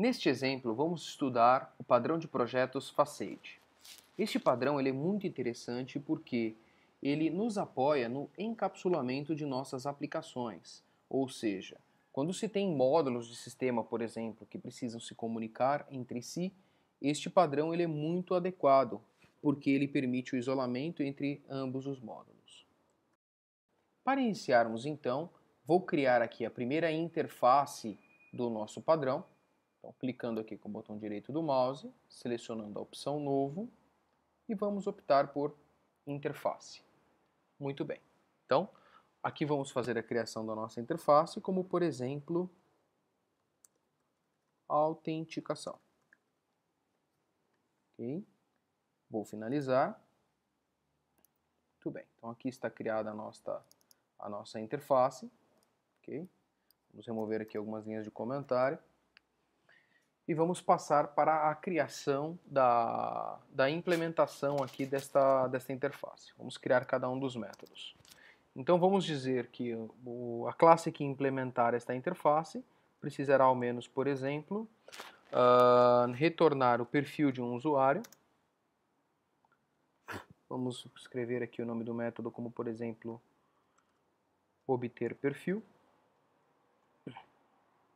Neste exemplo, vamos estudar o padrão de projetos Facade. Este padrão ele é muito interessante porque ele nos apoia no encapsulamento de nossas aplicações, ou seja, quando se tem módulos de sistema, por exemplo, que precisam se comunicar entre si, este padrão ele é muito adequado, porque ele permite o isolamento entre ambos os módulos. Para iniciarmos então, vou criar aqui a primeira interface do nosso padrão, então, clicando aqui com o botão direito do mouse, selecionando a opção Novo e vamos optar por Interface. Muito bem. Então, aqui vamos fazer a criação da nossa interface, como por exemplo, autenticação. Ok? Vou finalizar. Muito bem. Então, aqui está criada a nossa, a nossa interface. Ok? Vamos remover aqui algumas linhas de comentário e vamos passar para a criação da, da implementação aqui desta, desta interface. Vamos criar cada um dos métodos. Então vamos dizer que o, a classe que implementar esta interface precisará ao menos, por exemplo, uh, retornar o perfil de um usuário. Vamos escrever aqui o nome do método como, por exemplo, obter perfil.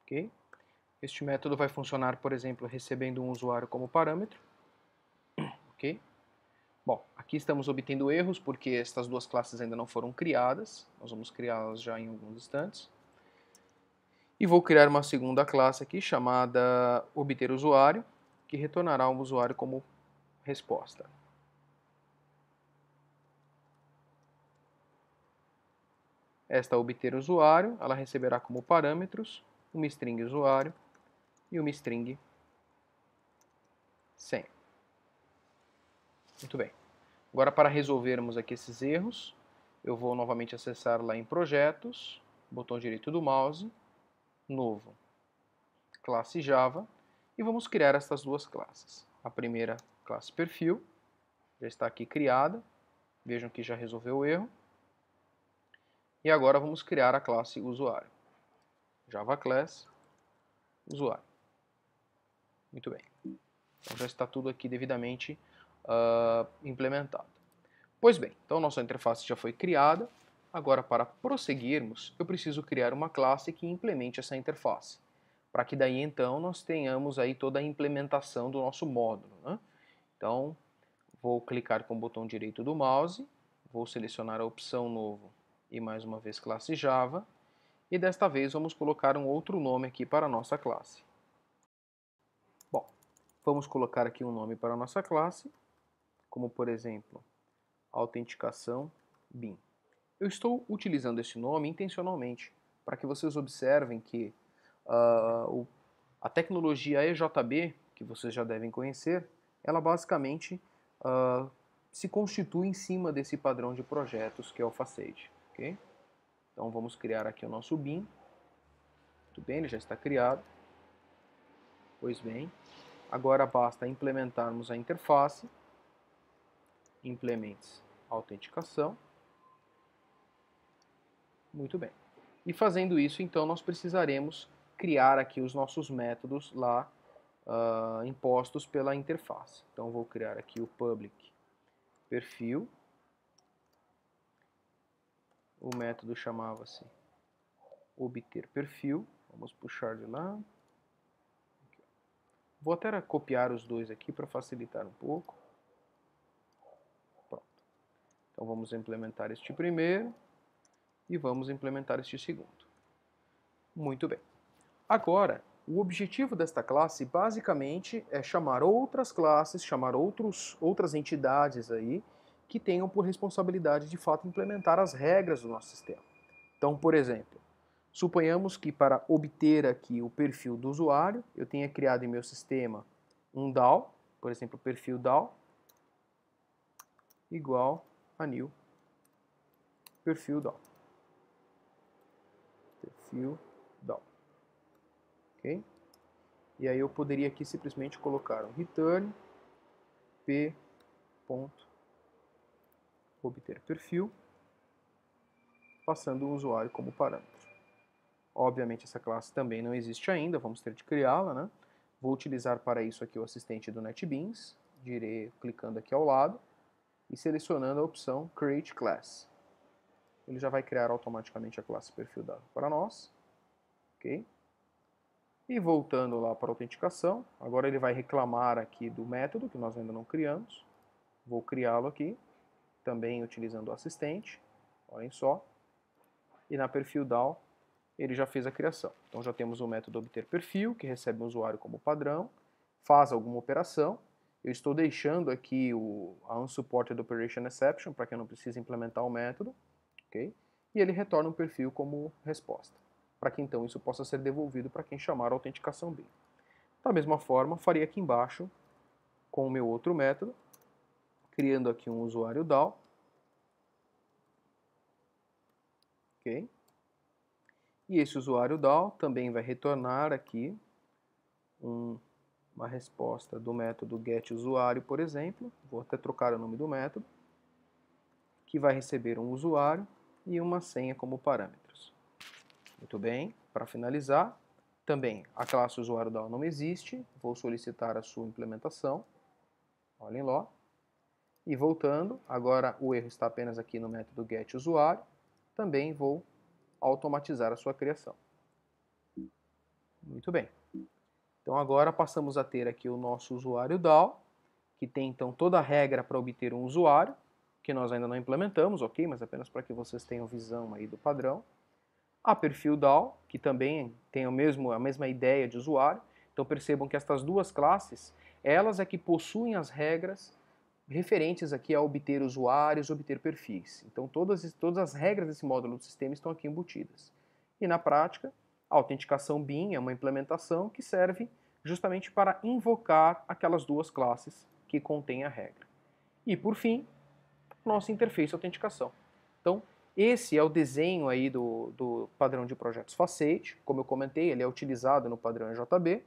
Ok? Este método vai funcionar, por exemplo, recebendo um usuário como parâmetro. Ok? Bom, aqui estamos obtendo erros porque estas duas classes ainda não foram criadas. Nós vamos criá-las já em alguns instantes. E vou criar uma segunda classe aqui chamada obter usuário, que retornará um usuário como resposta. Esta obter usuário, ela receberá como parâmetros uma string usuário e uma string sem. Muito bem. Agora, para resolvermos aqui esses erros, eu vou novamente acessar lá em Projetos, botão direito do mouse, Novo, classe Java, e vamos criar essas duas classes. A primeira, classe Perfil, já está aqui criada, vejam que já resolveu o erro. E agora vamos criar a classe Usuário, Java Class, Usuário. Muito bem. Então já está tudo aqui devidamente uh, implementado. Pois bem, então nossa interface já foi criada. Agora, para prosseguirmos, eu preciso criar uma classe que implemente essa interface, para que daí então nós tenhamos aí toda a implementação do nosso módulo. Né? Então, vou clicar com o botão direito do mouse, vou selecionar a opção novo e mais uma vez classe Java, e desta vez vamos colocar um outro nome aqui para a nossa classe. Vamos colocar aqui um nome para a nossa classe, como por exemplo, autenticação BIM. Eu estou utilizando esse nome intencionalmente, para que vocês observem que uh, o, a tecnologia EJB, que vocês já devem conhecer, ela basicamente uh, se constitui em cima desse padrão de projetos que é o Facade. Okay? Então vamos criar aqui o nosso BIM. Muito bem, ele já está criado. Pois bem, Agora basta implementarmos a interface, implementes autenticação. Muito bem. E fazendo isso, então, nós precisaremos criar aqui os nossos métodos lá uh, impostos pela interface. Então, vou criar aqui o public perfil. O método chamava-se obter perfil. Vamos puxar de lá. Vou até copiar os dois aqui para facilitar um pouco. Pronto. Então vamos implementar este primeiro e vamos implementar este segundo. Muito bem. Agora, o objetivo desta classe basicamente é chamar outras classes, chamar outros, outras entidades aí que tenham por responsabilidade de fato implementar as regras do nosso sistema. Então, por exemplo, Suponhamos que para obter aqui o perfil do usuário, eu tenha criado em meu sistema um DAO, por exemplo, perfil DAO igual a new perfil DAO. Perfil DAO. OK? E aí eu poderia aqui simplesmente colocar um return p ponto obter perfil, passando o usuário como parâmetro. Obviamente essa classe também não existe ainda, vamos ter de criá-la, né? Vou utilizar para isso aqui o assistente do NetBeans, direi clicando aqui ao lado e selecionando a opção Create Class. Ele já vai criar automaticamente a classe perfil dado para nós. ok? E voltando lá para a autenticação, agora ele vai reclamar aqui do método que nós ainda não criamos. Vou criá-lo aqui, também utilizando o assistente, olhem só. E na perfil DAO ele já fez a criação. Então já temos o método obter perfil, que recebe o usuário como padrão, faz alguma operação. Eu estou deixando aqui o, a unsupported operation exception para que eu não precise implementar o método. Okay? E ele retorna o perfil como resposta, para que então isso possa ser devolvido para quem chamar a autenticação BIM. Da mesma forma, faria aqui embaixo com o meu outro método, criando aqui um usuário DAO. Okay? E esse usuário DAO também vai retornar aqui um, uma resposta do método getUsuário, por exemplo. Vou até trocar o nome do método. Que vai receber um usuário e uma senha como parâmetros. Muito bem, para finalizar, também a classe usuário DAO não existe. Vou solicitar a sua implementação. Olhem lá. E voltando, agora o erro está apenas aqui no método getUsuário. Também vou automatizar a sua criação. Muito bem. Então agora passamos a ter aqui o nosso usuário DAO, que tem então toda a regra para obter um usuário, que nós ainda não implementamos, ok? Mas apenas para que vocês tenham visão aí do padrão. A perfil DAO, que também tem o mesmo, a mesma ideia de usuário. Então percebam que estas duas classes, elas é que possuem as regras referentes aqui a obter usuários, obter perfis. Então todas, todas as regras desse módulo do sistema estão aqui embutidas. E na prática, a autenticação BIM é uma implementação que serve justamente para invocar aquelas duas classes que contém a regra. E por fim, nossa interface autenticação. Então, esse é o desenho aí do, do padrão de projetos Facete, como eu comentei, ele é utilizado no padrão JB,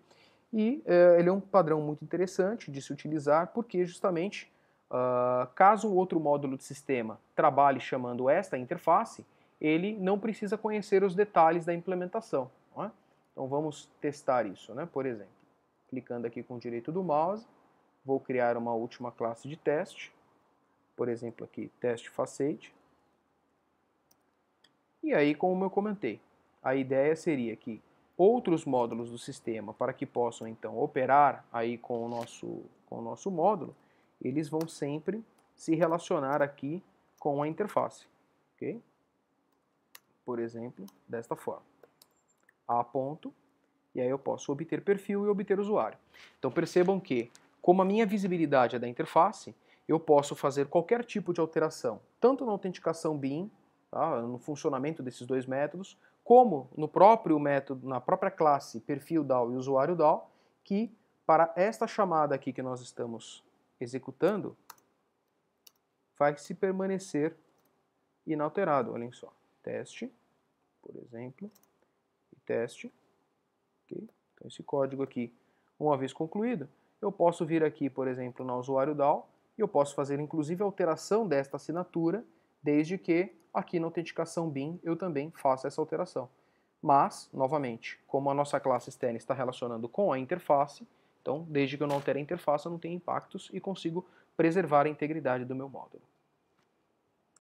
e eh, ele é um padrão muito interessante de se utilizar, porque justamente Uh, caso o outro módulo de sistema trabalhe chamando esta interface, ele não precisa conhecer os detalhes da implementação. É? Então vamos testar isso, né? por exemplo. Clicando aqui com o direito do mouse, vou criar uma última classe de teste. Por exemplo aqui, teste facete. E aí, como eu comentei, a ideia seria que outros módulos do sistema, para que possam então operar aí com o nosso, com o nosso módulo, eles vão sempre se relacionar aqui com a interface. Okay? Por exemplo, desta forma. A ponto, e aí eu posso obter perfil e obter usuário. Então percebam que, como a minha visibilidade é da interface, eu posso fazer qualquer tipo de alteração, tanto na autenticação BIM, tá, no funcionamento desses dois métodos, como no próprio método, na própria classe perfil DAO e usuário DAO, que para esta chamada aqui que nós estamos executando, vai se permanecer inalterado. Olhem só, teste, por exemplo, e teste. Okay? Então, esse código aqui, uma vez concluído, eu posso vir aqui, por exemplo, no usuário DAO, e eu posso fazer inclusive alteração desta assinatura, desde que aqui na autenticação BIM eu também faça essa alteração. Mas, novamente, como a nossa classe externa está relacionando com a interface, então, desde que eu não altere a interface, eu não tenho impactos e consigo preservar a integridade do meu módulo.